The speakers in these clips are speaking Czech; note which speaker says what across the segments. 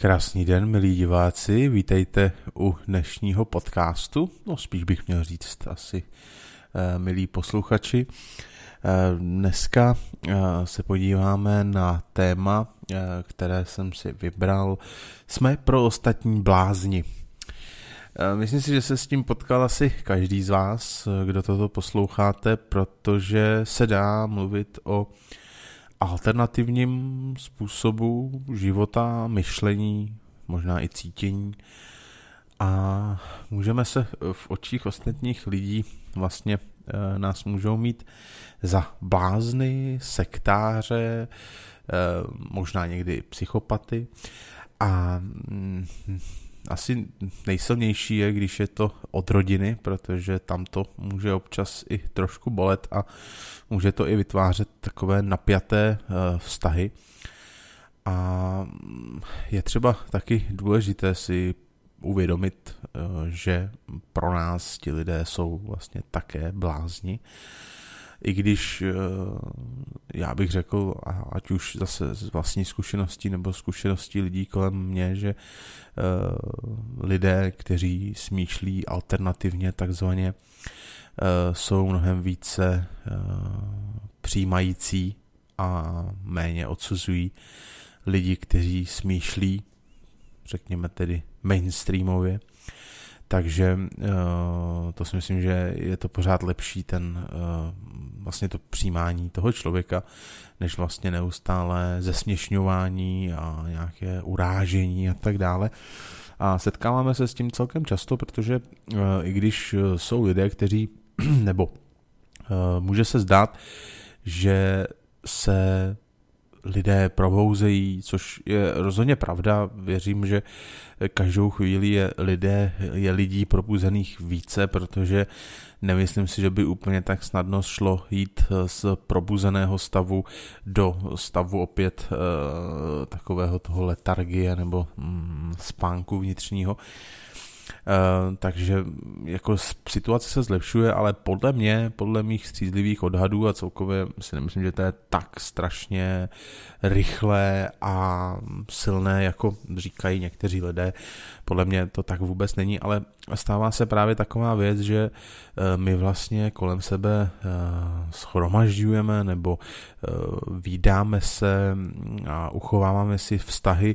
Speaker 1: Krásný den, milí diváci, vítejte u dnešního podcastu, no spíš bych měl říct asi eh, milí posluchači. Eh, dneska eh, se podíváme na téma, které jsem si vybral. Jsme pro ostatní blázni. Myslím si, že se s tím potkal asi každý z vás, kdo toto posloucháte, protože se dá mluvit o alternativním způsobu života, myšlení, možná i cítění. A můžeme se v očích ostatních lidí vlastně eh, nás můžou mít za blázny, sektáře, eh, možná někdy psychopaty. A mm, asi nejsilnější je, když je to od rodiny, protože tam to může občas i trošku bolet a může to i vytvářet takové napjaté eh, vztahy. A mm, je třeba taky důležité si uvědomit, eh, že pro nás ti lidé jsou vlastně také blázni i když eh, já bych řekl, ať už zase z vlastní zkušeností nebo zkušeností lidí kolem mě, že eh, lidé, kteří smýšlí alternativně takzvaně, eh, jsou mnohem více přijímající a méně odsuzují lidi, kteří smýšlí, řekněme tedy mainstreamově, takže eh, to si myslím, že je to pořád lepší ten eh, vlastně to přijímání toho člověka, než vlastně neustále zesměšňování a nějaké urážení a tak dále. A setkáváme se s tím celkem často, protože eh, i když jsou lidé, kteří, nebo může se zdát, že se lidé probouzejí, což je rozhodně pravda. Věřím, že každou chvíli je, lidé, je lidí probuzených více, protože nemyslím si, že by úplně tak snadno šlo jít eh, z probuzeného stavu do stavu opět eh, takového toho letargie nebo mm, spánku vnitřního. Eh, takže jako situace se zlepšuje, ale podle mě, podle mých střízlivých odhadů a celkově si nemyslím, že to je tak strašně rychlé a silné, jako říkají někteří lidé. Podle mě to tak vůbec není, ale stává se právě taková věc, že eh, my vlastně kolem sebe eh, schromažďujeme nebo Eh, výdáme se a uchováváme si vztahy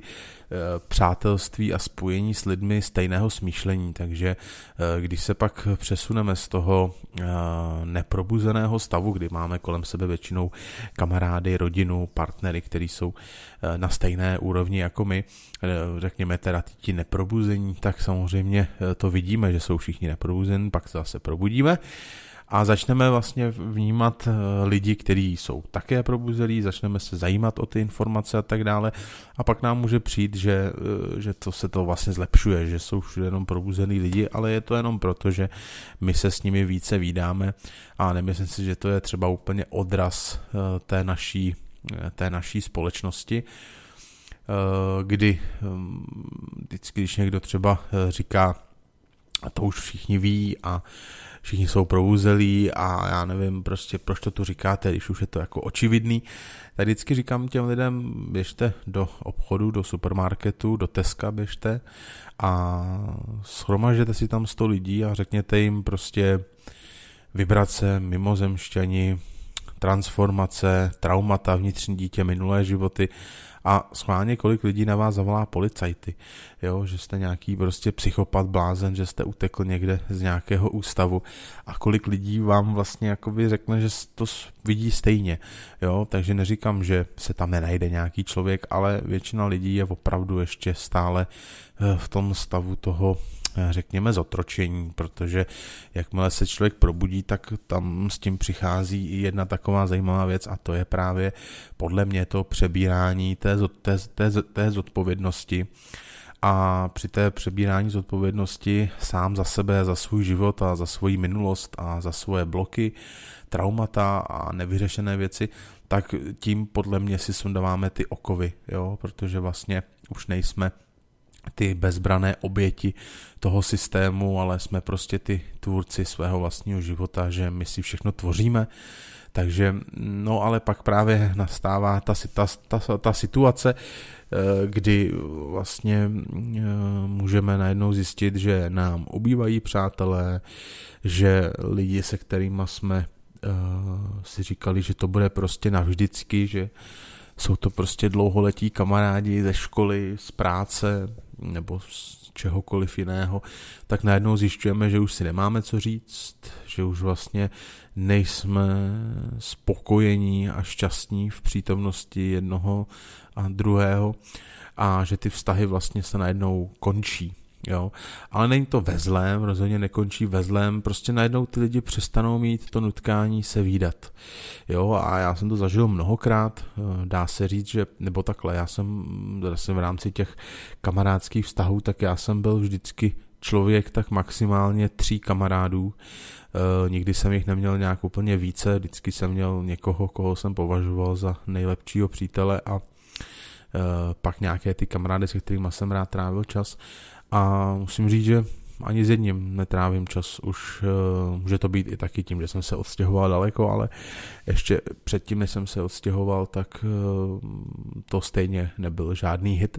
Speaker 1: eh, přátelství a spojení s lidmi stejného smýšlení. Takže eh, když se pak přesuneme z toho neprobuzeného stavu, kdy máme kolem sebe většinou kamarády, rodinu, partnery, kteří jsou na stejné úrovni jako my, řekněme teda ti neprobuzení, tak samozřejmě to vidíme, že jsou všichni neprobuzení, pak se zase probudíme a začneme vlastně vnímat eh, lidi, kteří jsou také probuzelí, začneme se zajímat o ty informace a tak dále a pak nám může přijít, že, eh, že to se to vlastně zlepšuje, že jsou všude jenom probuzelí lidi, ale je to jenom proto, že my se s nimi více vídáme a nemyslím si, že to je třeba úplně odraz eh, té naší, té naší společnosti kdy hm, vždycky, když někdo třeba říká, a to už všichni ví a všichni jsou provuzelí a já nevím prostě, proč to tu říkáte, když už je to jako očividný. Tak vždycky říkám těm lidem, běžte do obchodu, do supermarketu, do Teska běžte a schromažděte si tam 100 lidí a řekněte jim prostě vibrace, mimozemšťani, transformace, traumata, vnitřní dítě, minulé životy a schválně kolik lidí na vás zavolá policajty, jo, že jste nějaký prostě psychopat, blázen, že jste utekl někde z nějakého ústavu a kolik lidí vám vlastně jakoby řekne, že to vidí stejně, jo, takže neříkám, že se tam nenajde nějaký člověk, ale většina lidí je opravdu ještě stále eh, v tom stavu toho řekněme, zotročení, protože jakmile se člověk probudí, tak tam s tím přichází i jedna taková zajímavá věc a to je právě podle mě to přebírání té, té, té, té zodpovědnosti a při té přebírání zodpovědnosti sám za sebe, za svůj život a za svoji minulost a za svoje bloky, traumata a nevyřešené věci, tak tím podle mě si sundáváme ty okovy, jo? protože vlastně už nejsme ty bezbrané oběti toho systému, ale jsme prostě ty tvůrci svého vlastního života, že my si všechno tvoříme. Takže, no ale pak právě nastává ta, ta, ta, ta situace, eh, kdy vlastně eh, můžeme najednou zjistit, že nám obývají přátelé, že lidi, se kterými jsme eh, si říkali, že to bude prostě navždycky, že jsou to prostě dlouholetí kamarádi ze školy, z práce, nebo z čehokoliv jiného, tak najednou zjišťujeme, že už si nemáme co říct, že už vlastně nejsme spokojení a šťastní v přítomnosti jednoho a druhého a že ty vztahy vlastně se najednou končí. Jo? Ale není to ve zlém, rozhodně nekončí ve zlém, prostě najednou ty lidi přestanou mít to nutkání se výdat. Jo? A já jsem to zažil mnohokrát, eh, dá se říct, že, nebo takhle, já jsem, já jsem v rámci těch kamarádských vztahů, tak já jsem byl vždycky člověk tak maximálně tří kamarádů. E, nikdy jsem jich neměl nějak úplně více, vždycky jsem měl někoho, koho jsem považoval za nejlepšího přítele a e, pak nějaké ty kamarády, se kterými jsem rád trávil čas. A musím říct, že ani s jedním netrávím čas už, eh, může to být i taky tím, že jsem se odstěhoval daleko, ale ještě předtím, než jsem se odstěhoval, tak eh, to stejně nebyl žádný hit.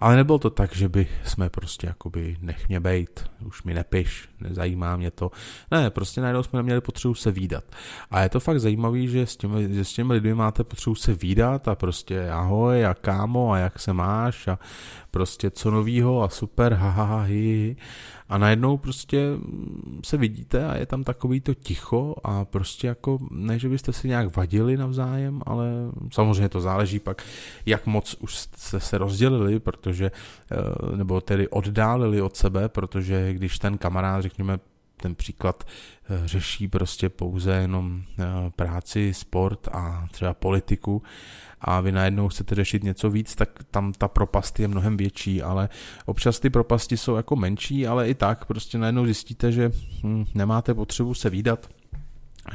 Speaker 1: Ale nebylo to tak, že by jsme prostě jakoby nech mě bejt, už mi nepiš, nezajímá mě to. Ne, prostě najednou jsme neměli potřebu se výdat. A je to fakt zajímavé, že s těmi, že s těmi lidmi máte potřebu se výdat a prostě ahoj a kámo a jak se máš a prostě co novýho a super, ha, ha, ha hi, hi. A najednou prostě mm, se vidíte a je tam takový to ticho a prostě jako, ne, že byste si nějak vadili navzájem, ale samozřejmě to záleží pak, jak moc už jste se rozdělili, protože, eh, nebo tedy oddálili od sebe, protože když ten kamarád, řekněme, ten příklad eh, řeší prostě pouze jenom eh, práci, sport a třeba politiku a vy najednou chcete řešit něco víc, tak tam ta propast je mnohem větší, ale občas ty propasti jsou jako menší, ale i tak prostě najednou zjistíte, že hm, nemáte potřebu se výdat,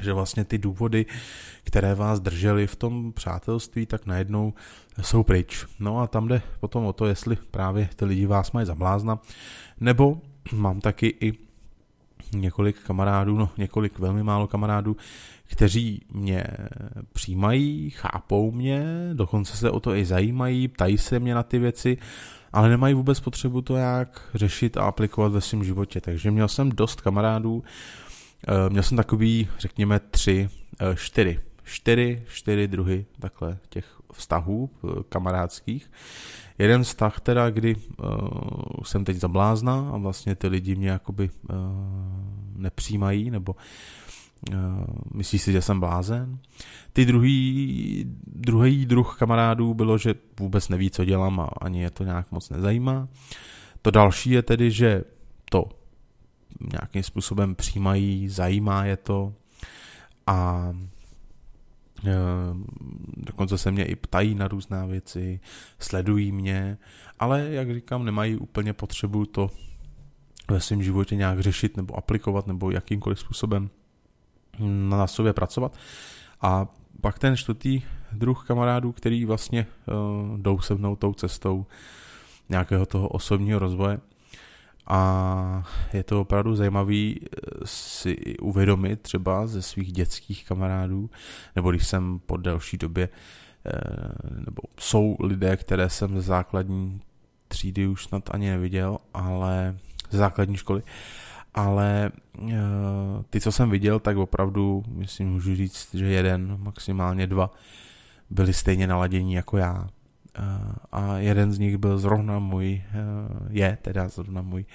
Speaker 1: že vlastně ty důvody, které vás držely v tom přátelství, tak najednou jsou pryč. No a tam jde potom o to, jestli právě ty lidi vás mají za blázna, nebo mám taky i několik kamarádů, no několik velmi málo kamarádů, kteří mě přijímají, chápou mě, dokonce se o to i zajímají, ptají se mě na ty věci, ale nemají vůbec potřebu to jak řešit a aplikovat ve svém životě. Takže měl jsem dost kamarádů, eh, měl jsem takový, řekněme, tři, eh, čtyři, čtyři, čtyři druhy takhle těch vztahů eh, kamarádských. Jeden vztah teda, kdy uh, jsem teď zablázna a vlastně ty lidi mě jakoby uh, nepřijímají nebo uh, myslí si, že jsem blázen. Ty druhý, druhý druh kamarádů bylo, že vůbec neví, co dělám a ani je to nějak moc nezajímá. To další je tedy, že to nějakým způsobem přijímají, zajímá je to a Eh, dokonce se mě i ptají na různá věci, sledují mě, ale jak říkám, nemají úplně potřebu to ve svém životě nějak řešit nebo aplikovat nebo jakýmkoliv způsobem hm, na sobě pracovat. A pak ten čtvrtý druh kamarádů, který vlastně eh, jdou se mnou tou cestou nějakého toho osobního rozvoje, a je to opravdu zajímavý eh, si uvědomit třeba ze svých dětských kamarádů, nebo když jsem po delší době, eh, nebo jsou lidé, které jsem ze základní třídy už snad ani neviděl, ale ze základní školy, ale eh, ty, co jsem viděl, tak opravdu, myslím, můžu říct, že jeden, maximálně dva, byli stejně naladění jako já a jeden z nich byl zrovna můj, eh, je teda zrovna můj,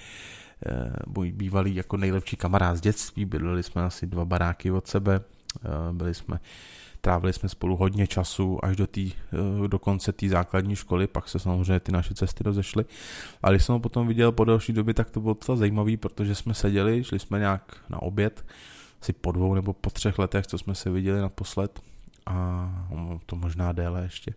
Speaker 1: eh, můj bývalý jako nejlepší kamarád z dětství, bydleli jsme asi dva baráky od sebe, eh, byli jsme, trávili jsme spolu hodně času až do, tý, do konce té základní školy, pak se samozřejmě ty naše cesty rozešly. ale když jsem ho potom viděl po další době, tak to bylo docela zajímavý, protože jsme seděli, šli jsme nějak na oběd, asi po dvou nebo po třech letech, co jsme se viděli naposled, a to možná déle ještě.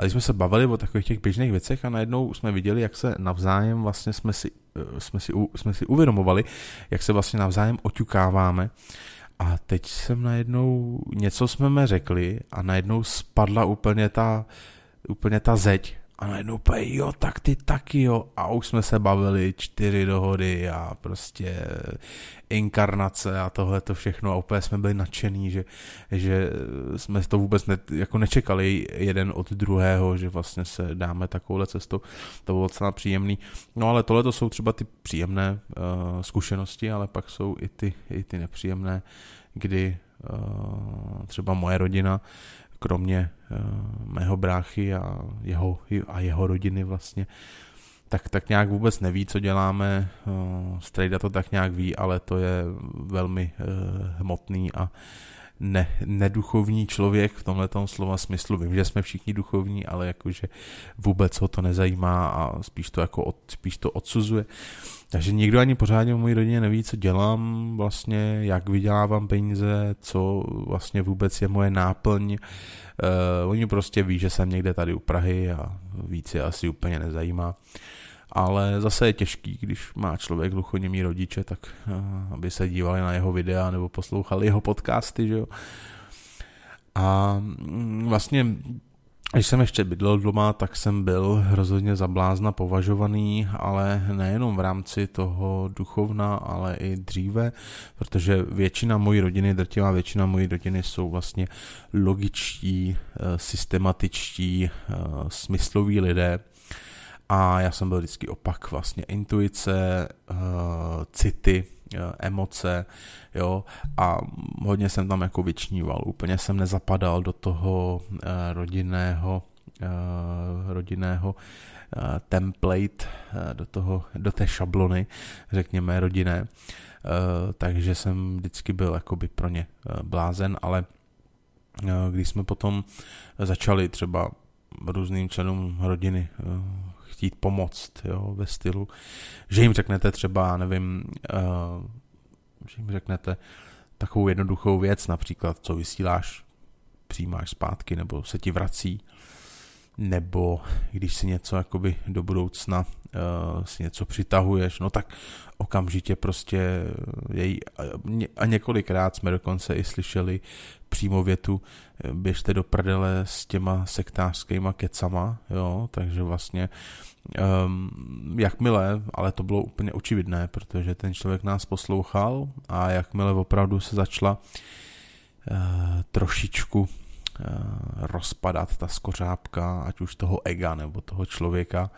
Speaker 1: A když jsme se bavili o takových těch běžných věcech a najednou jsme viděli, jak se navzájem vlastně jsme si, eh, jsme si, jsme si uvědomovali, jak se vlastně navzájem oťukáváme. A teď jsem najednou, něco jsme mi řekli a najednou spadla úplně ta, úplně ta zeď a najednou úplně, jo, tak ty taky, jo. A už jsme se bavili čtyři dohody a prostě inkarnace a tohle to všechno a úplně jsme byli nadšený, že, že jsme to vůbec ne, jako nečekali jeden od druhého, že vlastně se dáme takovouhle cestou. To bylo docela příjemný. No ale tohle to jsou třeba ty příjemné uh, zkušenosti, ale pak jsou i ty, i ty nepříjemné, kdy uh, třeba moje rodina kromě eh, mého bráchy a jeho, a jeho rodiny vlastně, tak, tak nějak vůbec neví, co děláme. Eh, Strejda to tak nějak ví, ale to je velmi eh, hmotný a ne, neduchovní člověk v tomhle slova smyslu. Vím, že jsme všichni duchovní, ale jakože vůbec ho to nezajímá a spíš to, jako od, spíš to odsuzuje. Takže nikdo ani pořádně v mojí rodině neví, co dělám vlastně, jak vydělávám peníze, co vlastně vůbec je moje náplň. Uh, oni prostě ví, že jsem někde tady u Prahy a víc je asi úplně nezajímá. Ale zase je těžký, když má člověk hluchoněmí rodiče, tak uh, aby se dívali na jeho videa nebo poslouchali jeho podcasty, že jo. A mm, vlastně když jsem ještě bydlel doma, tak jsem byl rozhodně za blázna považovaný, ale nejenom v rámci toho duchovna, ale i dříve, protože většina mojí rodiny, drtivá většina mojí rodiny jsou vlastně logičtí, eh, systematičtí, eh, smysloví lidé. A já jsem byl vždycky opak vlastně intuice, eh, city, Eh, emoce, jo, a hodně jsem tam jako vyčníval, úplně jsem nezapadal do toho eh, rodinného eh, rodinného template, do, toho, do té šablony, řekněme, rodinné. Takže jsem vždycky byl jakoby pro ně blázen, ale když jsme potom začali třeba různým členům rodiny chtít pomoct, jo, ve stylu, že jim řeknete třeba, nevím, uh, že jim řeknete takovou jednoduchou věc, například, co vysíláš, přijímáš zpátky nebo se ti vrací, nebo když si něco jakoby do budoucna uh, si něco přitahuješ, no tak okamžitě prostě její, a několikrát jsme dokonce i slyšeli přímo větu, eh, běžte do prdele s těma sektářskýma kecama, jo, takže vlastně um, jakmile, ale to bylo úplně očividné, protože ten člověk nás poslouchal a jakmile opravdu se začala uh, trošičku Eh, rozpadat ta skořápka, ať už toho ega nebo toho člověka,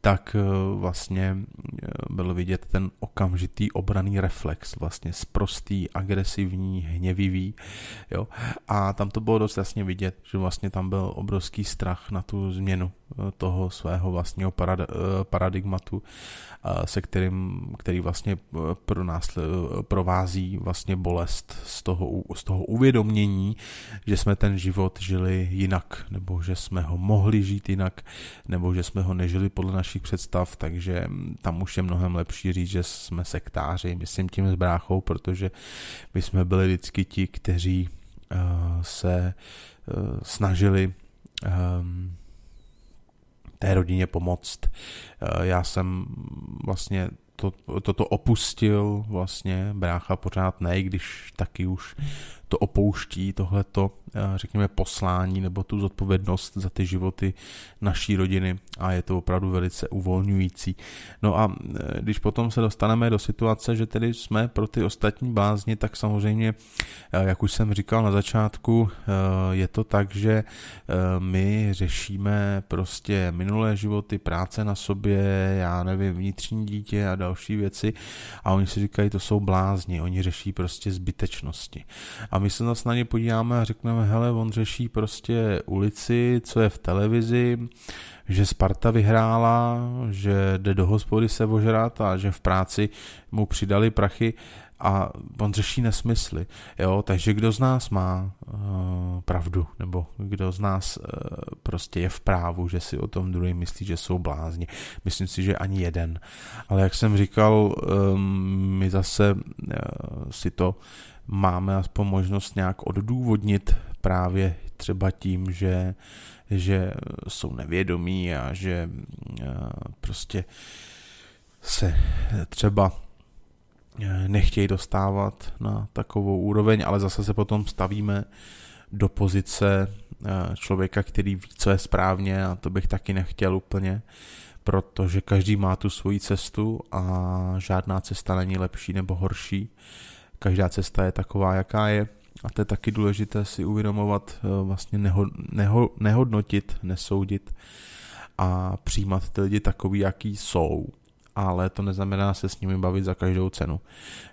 Speaker 1: tak eh, vlastně eh, byl vidět ten okamžitý obraný reflex, vlastně sprostý, agresivní, hněvivý. Jo? A tam to bylo dost jasně vidět, že vlastně tam byl obrovský strach na tu změnu, toho svého vlastního parad, paradigmatu, eh, se kterým, který vlastně eh, pro nás eh, provází vlastně bolest z toho, z toho uvědomění, že jsme ten život žili jinak, nebo že jsme ho mohli žít jinak, nebo že jsme ho nežili podle našich představ, takže mm, tam už je mnohem lepší říct, že jsme sektáři, myslím tím s bráchou, protože my jsme byli vždycky ti, kteří se snažili ehm, té rodině pomoct. Eh, já jsem vlastně to, toto opustil vlastně, brácha pořád ne, když taky už to opouští, tohleto, eh, řekněme, poslání nebo tu zodpovědnost za ty životy naší rodiny a je to opravdu velice uvolňující. No a eh, když potom se dostaneme do situace, že tedy jsme pro ty ostatní blázni, tak samozřejmě, eh, jak už jsem říkal na začátku, je to tak, že my řešíme prostě minulé životy, práce na sobě, já nevím, vnitřní dítě a další věci a oni si říkají, to jsou blázni, oni řeší prostě zbytečnosti a my se zase na ně podíváme a řekneme, hele, on řeší prostě ulici, co je v televizi, že Sparta vyhrála, že jde do hospody se ožrat a že v práci mu přidali prachy a on řeší nesmysly. Jo? Takže kdo z nás má uh, pravdu, nebo kdo z nás uh, prostě je v právu, že si o tom druhý myslí, že jsou blázni. Myslím si, že ani jeden. Ale jak jsem říkal, um, my zase uh, si to máme aspoň možnost nějak oddůvodnit právě třeba tím, že, že jsou nevědomí a že eh, prostě se třeba eh, nechtějí dostávat na takovou úroveň, ale zase se potom stavíme do pozice eh, člověka, který ví, co je správně a to bych taky nechtěl úplně, protože každý má tu svoji cestu a žádná cesta není lepší nebo horší každá cesta je taková, jaká je. A to je taky důležité si uvědomovat, eh, vlastně neho, neho, nehodnotit, nesoudit a přijímat ty lidi takový, jaký jsou. Ale to neznamená se s nimi bavit za každou cenu.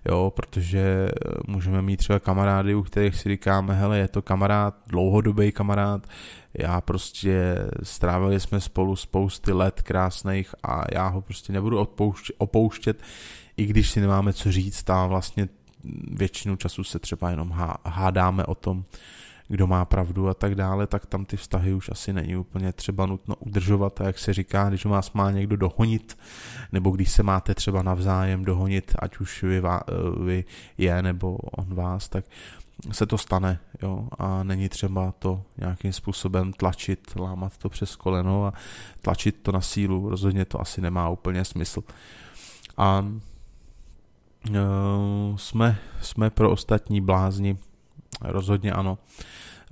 Speaker 1: Jo, protože eh, můžeme mít třeba kamarády, u kterých si říkáme, hele, je to kamarád, dlouhodobý kamarád, já prostě strávili jsme spolu spousty let krásných a já ho prostě nebudu opouštět, i když si nemáme co říct a vlastně většinu času se třeba jenom hádáme o tom, kdo má pravdu a tak dále, tak tam ty vztahy už asi není úplně třeba nutno udržovat a jak se říká, když vás má někdo dohonit, nebo když se máte třeba navzájem dohonit, ať už vy, eh, vy je nebo on vás, tak se to stane jo? a není třeba to nějakým způsobem tlačit, lámat to přes koleno a tlačit to na sílu, rozhodně to asi nemá úplně smysl. A Eh, jsme, jsme pro ostatní blázni, rozhodně ano.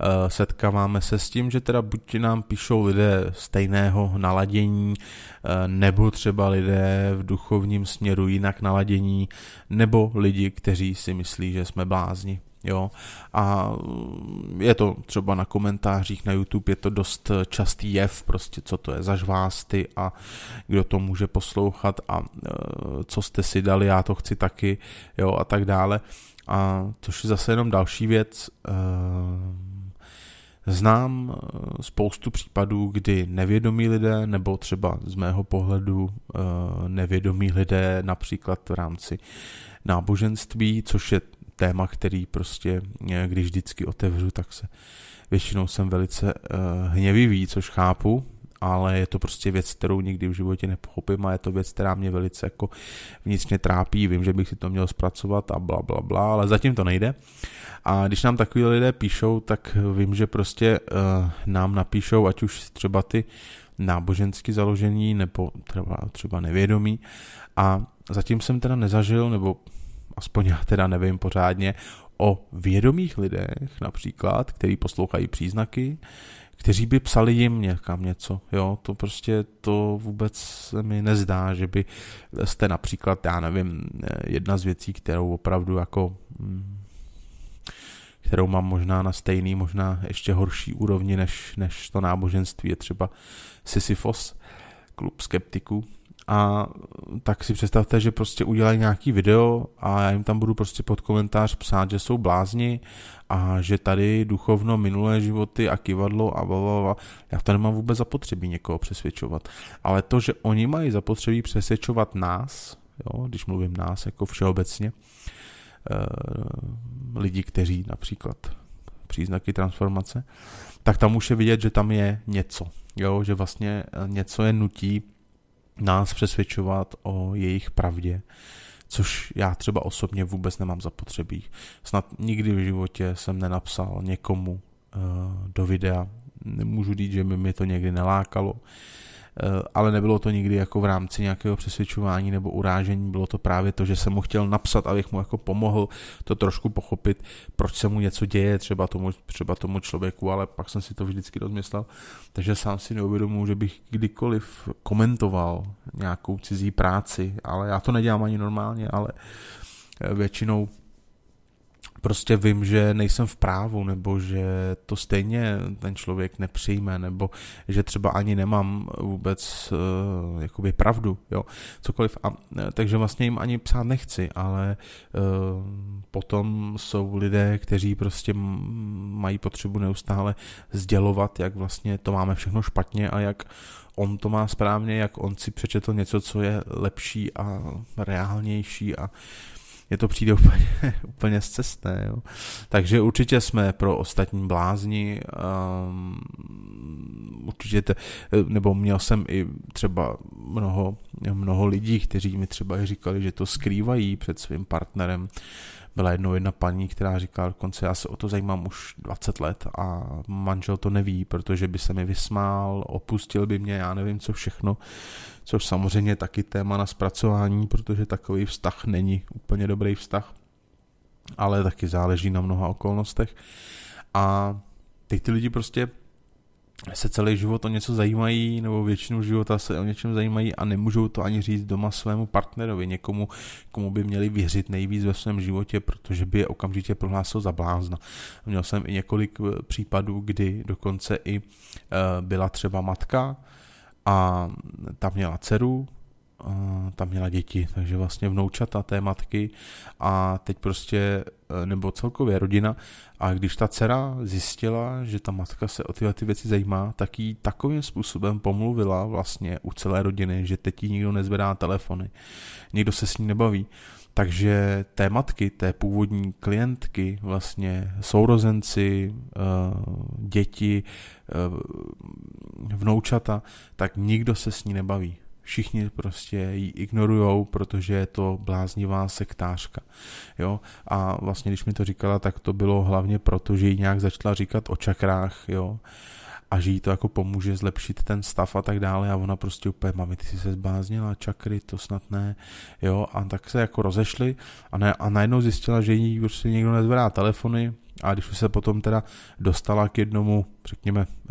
Speaker 1: Eh, setkáváme se s tím, že teda buď nám píšou lidé stejného naladění, eh, nebo třeba lidé v duchovním směru jinak naladění, nebo lidi, kteří si myslí, že jsme blázni. Jo? A mm, je to třeba na komentářích na YouTube, je to dost častý jev, prostě co to je za žvásty a kdo to může poslouchat a e, co jste si dali, já to chci taky, jo, a tak dále. A což je zase jenom další věc, e, Znám e, spoustu případů, kdy nevědomí lidé, nebo třeba z mého pohledu nevědomí lidé, například v rámci náboženství, což je téma, který prostě, eh, když vždycky otevřu, tak se většinou jsem velice eh, hněvivý, což chápu, ale je to prostě věc, kterou nikdy v životě nepochopím a je to věc, která mě velice jako vnitřně trápí, vím, že bych si to měl zpracovat a bla, bla, bla, ale zatím to nejde. A když nám takový lidé píšou, tak vím, že prostě uh, nám napíšou, ať už třeba ty nábožensky založení nebo třeba, třeba nevědomí a zatím jsem teda nezažil, nebo aspoň já teda nevím pořádně, o vědomých lidech například, který poslouchají příznaky, kteří by psali jim někam něco, jo, to prostě to vůbec se mi nezdá, že by jste například, já nevím, jedna z věcí, kterou opravdu jako mm, kterou mám možná na stejný, možná ještě horší úrovni než, než to náboženství je třeba Sisyphos, klub skeptiků, a tak si představte, že prostě udělají nějaký video a já jim tam budu prostě pod komentář psát, že jsou blázni a že tady duchovno, minulé životy a kivadlo a blablabla. Já to nemám vůbec zapotřebí někoho přesvědčovat. Ale to, že oni mají zapotřebí přesvědčovat nás, jo, když mluvím nás jako všeobecně, eh, lidi, kteří například příznaky transformace, tak tam už je vidět, že tam je něco, jo, že vlastně eh, něco je nutí nás přesvědčovat o jejich pravdě, což já třeba osobně vůbec nemám zapotřebí. Snad nikdy v životě jsem nenapsal někomu eh, do videa, nemůžu říct, že by mi to někdy nelákalo, Eh, ale nebylo to nikdy jako v rámci nějakého přesvědčování nebo urážení, bylo to právě to, že jsem mu chtěl napsat, abych mu jako pomohl to trošku pochopit, proč se mu něco děje třeba tomu, třeba tomu člověku, ale pak jsem si to vždycky rozmyslel, takže sám si neuvědomuji, že bych kdykoliv komentoval nějakou cizí práci, ale já to nedělám ani normálně, ale eh, většinou prostě vím, že nejsem v právu, nebo že to stejně ten člověk nepřijme, nebo že třeba ani nemám vůbec uh, jakoby pravdu, jo, cokoliv. A, eh, takže vlastně jim ani psát nechci, ale uh, potom jsou lidé, kteří prostě mají potřebu neustále sdělovat, jak vlastně to máme všechno špatně a jak on to má správně, jak on si přečetl něco, co je lepší a reálnější a uh, je to přijde úplně, úplně zcestné. Jo. Takže určitě jsme pro ostatní blázni, um, určitě, te, nebo měl jsem i třeba mnoho, mnoho lidí, kteří mi třeba říkali, že to skrývají před svým partnerem, byla jednou jedna paní, která říkala dokonce, já se o to zajímám už 20 let a manžel to neví, protože by se mi vysmál, opustil by mě, já nevím co všechno, což samozřejmě taky téma na zpracování, protože takový vztah není úplně dobrý vztah, ale taky záleží na mnoha okolnostech. A teď ty lidi prostě se celý život o něco zajímají nebo většinu života se o něčem zajímají a nemůžou to ani říct doma svému partnerovi, někomu, komu by měli věřit nejvíc ve svém životě, protože by je okamžitě prohlásil za blázna. Měl jsem i několik eh, případů, kdy dokonce i eh, byla třeba matka a ta měla dceru, Eh, tam měla děti, takže vlastně vnoučata té matky a teď prostě, eh, nebo celkově rodina a když ta dcera zjistila, že ta matka se o tyhle ty věci zajímá, tak jí takovým způsobem pomluvila vlastně u celé rodiny, že teď jí nikdo nezvedá telefony, nikdo se s ní nebaví. Takže té matky, té původní klientky, vlastně sourozenci, eh, děti, vnoučata, tak nikdo se s ní nebaví všichni prostě ji ignorujou, protože je to bláznivá sektářka. Jo? A vlastně, když mi to říkala, tak to bylo hlavně proto, že ji nějak začala říkat o čakrách, jo? a že jí to jako pomůže zlepšit ten stav a tak dále a ona prostě úplně, mami, ty jsi se zbláznila, čakry, to snad ne, jo, a tak se jako rozešli a, ne, a najednou zjistila, že jí prostě někdo nezvedá telefony, a když už se potom teda dostala k jednomu, řekněme, eh,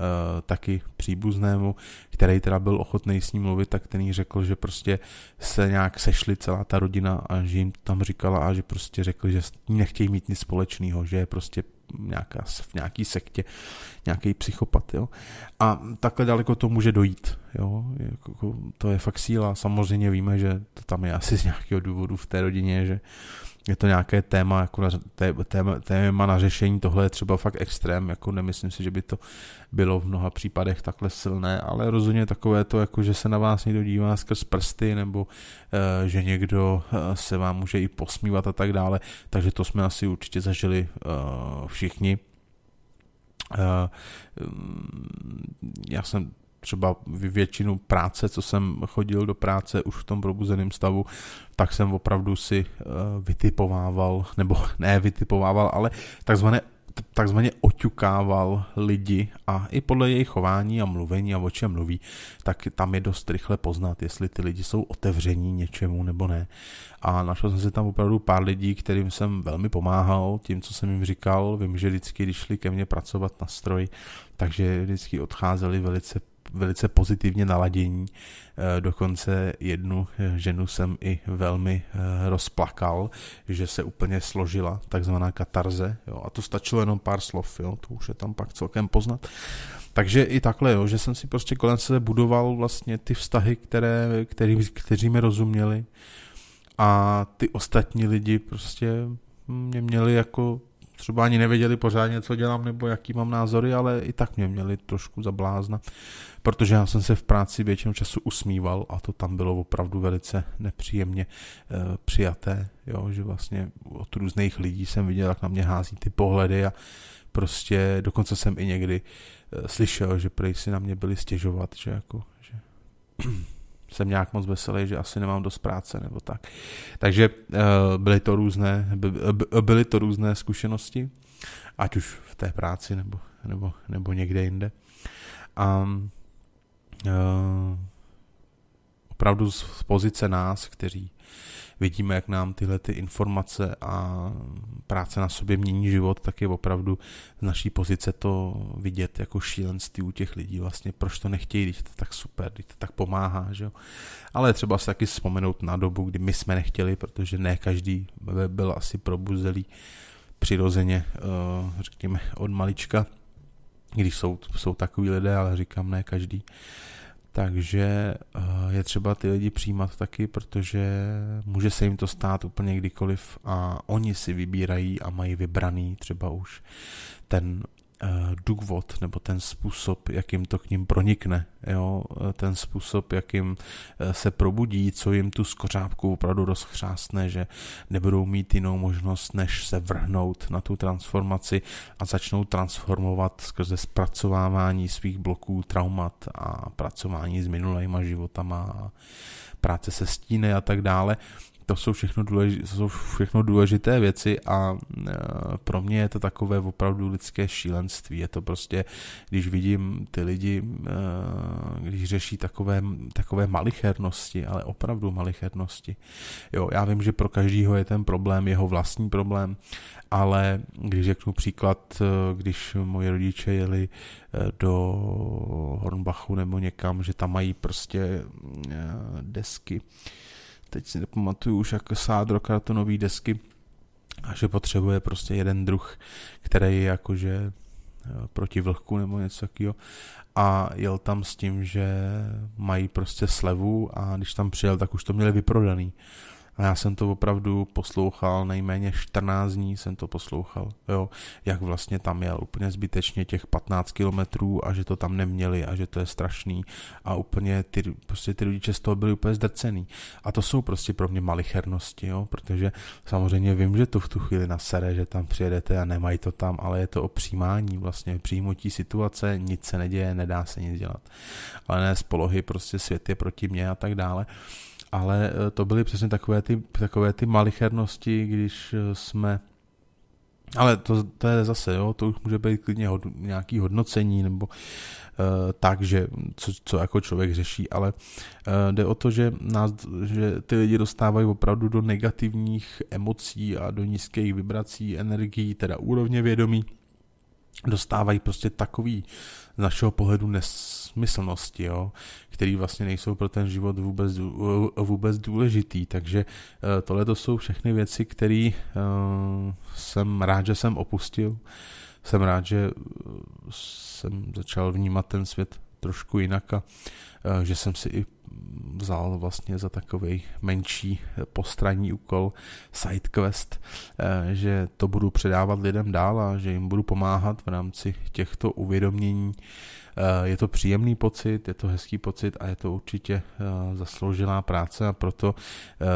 Speaker 1: taky příbuznému, který teda byl ochotný s ním mluvit, tak ten jí řekl, že prostě se nějak sešli celá ta rodina a že jim tam říkala a že prostě řekl, že nechtějí mít nic společného, že je prostě nějaká, v nějaký sektě nějaký psychopat. Jo? A takhle daleko to může dojít. Jo? Jako, jako, to je fakt síla. Samozřejmě víme, že to tam je asi z nějakého důvodu v té rodině, že je to nějaké téma, jako na, té, téma, téma na řešení, tohle je třeba fakt extrém, jako nemyslím si, že by to bylo v mnoha případech takhle silné, ale rozhodně takové to, jako že se na vás někdo dívá skrz prsty, nebo eh, že někdo eh, se vám může i posmívat a tak dále, takže to jsme asi určitě zažili eh, všichni. Mm, já jsem třeba většinu práce, co jsem chodil do práce už v tom probuzeném stavu, tak jsem opravdu si eh, vytipovával, nebo ne vytipovával, ale takzvané takzvaně oťukával lidi a i podle jejich chování a mluvení a o čem mluví, tak tam je dost rychle poznat, jestli ty lidi jsou otevření něčemu nebo ne. A našel jsem si tam opravdu pár lidí, kterým jsem velmi pomáhal tím, co jsem jim říkal. Vím, že vždycky, když šli ke mně pracovat na stroj, takže vždycky odcházeli velice velice pozitivně naladění. Eh, dokonce jednu eh, ženu jsem i velmi eh, rozplakal, že se úplně složila takzvaná katarze. Jo, a to stačilo jenom pár slov, jo, to už je tam pak celkem poznat. Takže i takhle, jo, že jsem si prostě kolem sebe budoval vlastně ty vztahy, které, který, kteří mi rozuměli a ty ostatní lidi prostě mě měli jako třeba ani nevěděli pořádně, co dělám nebo jaký mám názory, ale i tak mě měli trošku za blázna, protože já jsem se v práci většinou času usmíval a to tam bylo opravdu velice nepříjemně e, přijaté, jo, že vlastně od různých lidí jsem viděl, jak na mě hází ty pohledy a prostě dokonce jsem i někdy e, slyšel, že prej si na mě byli stěžovat, že jako, že jsem nějak moc veselý, že asi nemám dost práce nebo tak. Takže eh, byly to různé, byly to různé zkušenosti, ať už v té práci nebo, nebo, nebo někde jinde. A eh, opravdu z pozice nás, kteří vidíme, jak nám tyhle ty informace a práce na sobě mění život, tak je opravdu z naší pozice to vidět jako šílenství u těch lidí. Vlastně proč to nechtějí, když to tak super, když to tak pomáhá, že jo. Ale třeba se taky vzpomenout na dobu, kdy my jsme nechtěli, protože ne každý byl asi probuzelý přirozeně, eh, řekněme, od malička, když jsou, jsou takový lidé, ale říkám ne každý. Takže eh, je třeba ty lidi přijímat taky, protože může se jim to stát úplně kdykoliv a oni si vybírají a mají vybraný třeba už ten Eh, důvod nebo ten způsob, jakým to k ním pronikne, jo? Eh, ten způsob, jakým eh, se probudí, co jim tu skořápku opravdu rozchřásne, že nebudou mít jinou možnost, než se vrhnout na tu transformaci a začnou transformovat skrze zpracovávání svých bloků traumat a pracování s minulýma životama a práce se stíny a tak dále to jsou všechno, důležité, jsou všechno důležité věci a e, pro mě je to takové opravdu lidské šílenství. Je to prostě, když vidím ty lidi, e, když řeší takové, takové malichernosti, ale opravdu malichernosti. Jo, já vím, že pro každýho je ten problém jeho vlastní problém, ale když řeknu příklad, e, když moje rodiče jeli do Hornbachu nebo někam, že tam mají prostě desky, teď si nepamatuju už jak sádro kartonové desky a že potřebuje prostě jeden druh, který je jakože eh, proti vlhku nebo něco takového a jel tam s tím, že mají prostě slevu a když tam přijel, tak už to měli vyprodaný. A já jsem to opravdu poslouchal, nejméně 14 dní jsem to poslouchal, jo, jak vlastně tam jel úplně zbytečně těch 15 kilometrů a že to tam neměli a že to je strašný a úplně ty, prostě ty rodiče z toho byli úplně zdrcený. A to jsou prostě pro mě malichernosti, jo, protože samozřejmě vím, že to v tu chvíli sere, že tam přijedete a nemají to tam, ale je to o přijímání vlastně, přijímutí situace, nic se neděje, nedá se nic dělat. Ale ne z polohy, prostě svět je proti mně a tak dále ale eh, to byly přesně takové ty, takové ty malichernosti, když eh, jsme ale to, to je zase, jo, to už může být klidně hod, nějaký hodnocení nebo uh, tak, že co, co jako člověk řeší, ale uh, jde o to, že, nás, že ty lidi dostávají opravdu do negativních emocí a do nízkých vibrací, energií, teda úrovně vědomí dostávají prostě takový z našeho pohledu nesmyslnosti, jo, který vlastně nejsou pro ten život vůbec, eh, vůbec důležitý. Takže eh, tohle to jsou všechny věci, které eh, jsem rád, že jsem opustil. Jsem rád, že jsem začal vnímat ten svět trošku jinak a že jsem si i vzal vlastně za takový menší eh, postranní úkol sidequest, eh, že to budu předávat lidem dál a že jim budu pomáhat v rámci těchto uvědomění. Eh, je to příjemný pocit, je to hezký pocit a je to určitě zasloužená práce a proto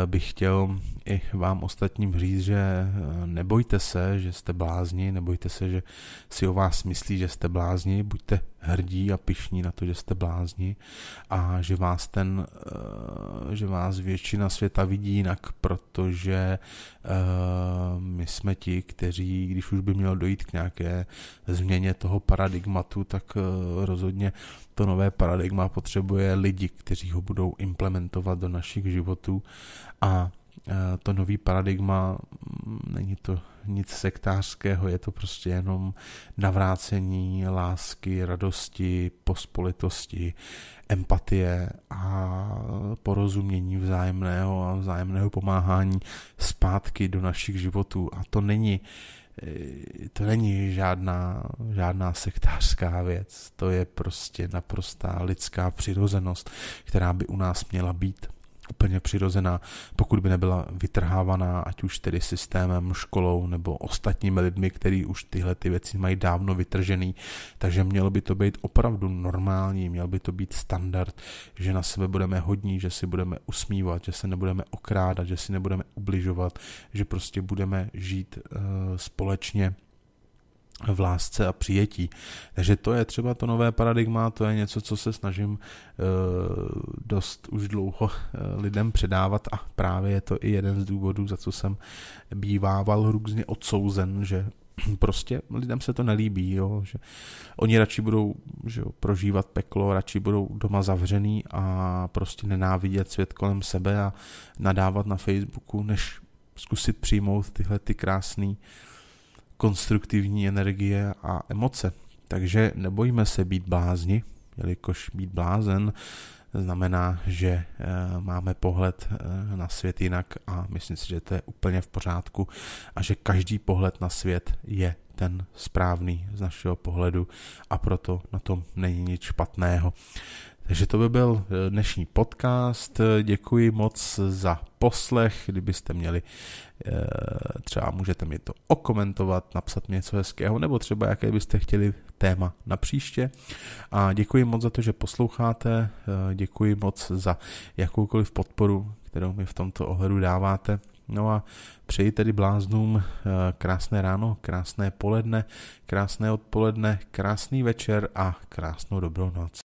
Speaker 1: bych chtěl i vám ostatním říct, že nebojte se, že jste blázni, nebojte se, že si o vás myslí, že jste blázni, buďte hrdí a pišní na to, že jste blázni a že vás ten, eh, že vás většina světa vidí jinak, protože eh, my jsme ti, kteří, když už by mělo dojít k nějaké změně toho paradigmatu, tak eh, rozhodně to nové paradigma potřebuje lidi, kteří ho budou implementovat do našich životů a Eh, to nový paradigma, mm, není to nic sektářského, je to prostě jenom navrácení lásky, radosti, pospolitosti, empatie a porozumění vzájemného a vzájemného pomáhání zpátky do našich životů. A to není eh, to není žádná, žádná sektářská věc, to je prostě naprostá lidská přirozenost, která by u nás měla být úplně přirozená, pokud by nebyla vytrhávaná, ať už tedy systémem, školou nebo ostatními lidmi, který už tyhle ty věci mají dávno vytržený. Takže mělo by to být opravdu normální, měl by to být standard, že na sebe budeme hodní, že si budeme usmívat, že se nebudeme okrádat, že si nebudeme ubližovat, že prostě budeme žít eh, společně v lásce a přijetí. Takže to je třeba to nové paradigma, to je něco, co se snažím eh, dost už dlouho eh, lidem předávat a právě je to i jeden z důvodů, za co jsem bývával různě odsouzen, že prostě lidem se to nelíbí, jo, že oni radši budou že jo, prožívat peklo, radši budou doma zavřený a prostě nenávidět svět kolem sebe a nadávat na Facebooku, než zkusit přijmout tyhle ty krásné konstruktivní energie a emoce. Takže nebojíme se být blázni, jelikož být blázen znamená, že eh, máme pohled eh, na svět jinak a myslím si, že to je úplně v pořádku a že každý pohled na svět je ten správný z našeho pohledu a proto na tom není nic špatného. Takže to by byl eh, dnešní podcast. Eh, děkuji moc za poslech. Kdybyste měli, eh, třeba můžete mi to okomentovat, napsat mi něco hezkého, nebo třeba jaké byste chtěli téma na příště. A děkuji moc za to, že posloucháte. Děkuji moc za jakoukoliv podporu, kterou mi v tomto ohledu dáváte. No a přeji tedy bláznům krásné ráno, krásné poledne, krásné odpoledne, krásný večer a krásnou dobrou noc.